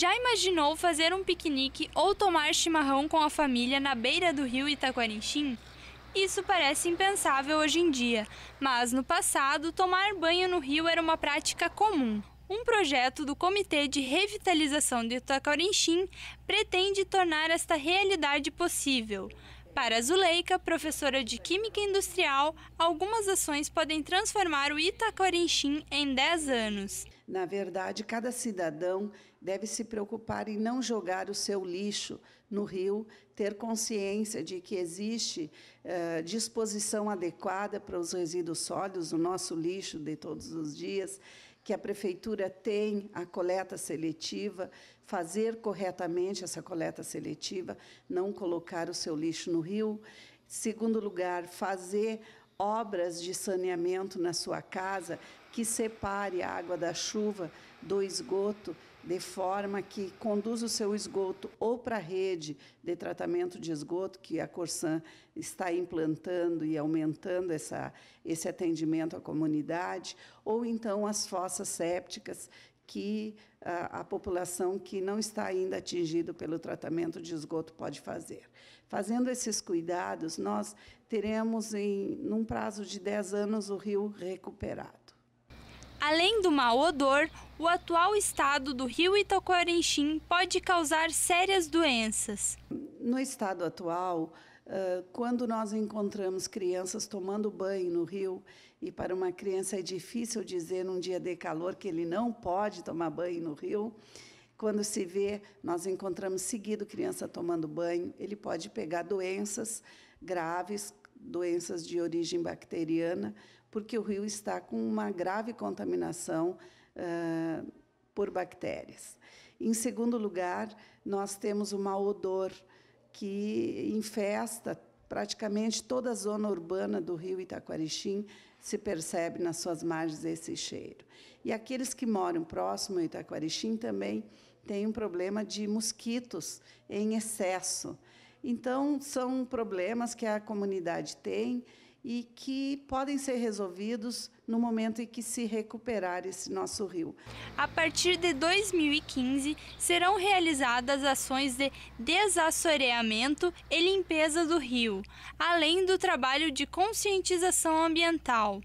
Já imaginou fazer um piquenique ou tomar chimarrão com a família na beira do rio Itaquarinchim? Isso parece impensável hoje em dia, mas no passado, tomar banho no rio era uma prática comum. Um projeto do Comitê de Revitalização de Itacorinchim pretende tornar esta realidade possível. Para Zuleika, professora de Química Industrial, algumas ações podem transformar o Itacorinchim em 10 anos. Na verdade, cada cidadão deve se preocupar em não jogar o seu lixo no rio, ter consciência de que existe eh, disposição adequada para os resíduos sólidos, o nosso lixo de todos os dias, que a prefeitura tem a coleta seletiva, fazer corretamente essa coleta seletiva, não colocar o seu lixo no rio. Segundo lugar, fazer obras de saneamento na sua casa, que separe a água da chuva do esgoto, de forma que conduza o seu esgoto ou para a rede de tratamento de esgoto, que a Corsan está implantando e aumentando essa, esse atendimento à comunidade, ou então as fossas sépticas, que a, a, população que não está ainda atingida pelo tratamento de esgoto pode fazer. Fazendo esses cuidados, nós teremos, em num prazo de 10 anos, o rio recuperado. Além do mau odor, o atual estado do rio Itacoarixim pode causar sérias doenças. No estado atual, quando nós encontramos crianças tomando banho no rio, e para uma criança é difícil dizer num dia de calor que ele não pode tomar banho no rio, quando se vê, nós encontramos seguido criança tomando banho, ele pode pegar doenças graves, doenças de origem bacteriana, porque o rio está com uma grave contaminação uh, por bactérias. Em segundo lugar, nós temos o mau odor que infesta praticamente toda a zona urbana do rio Itaquarixim se percebe nas suas margens esse cheiro. E aqueles que moram próximo ao Itaquarixim também têm um problema de mosquitos em excesso. Então, são problemas que a comunidade tem e que podem ser resolvidos no momento em que se recuperar esse nosso rio. A partir de 2015, serão realizadas ações de desassoreamento e limpeza do rio, além do trabalho de conscientização ambiental.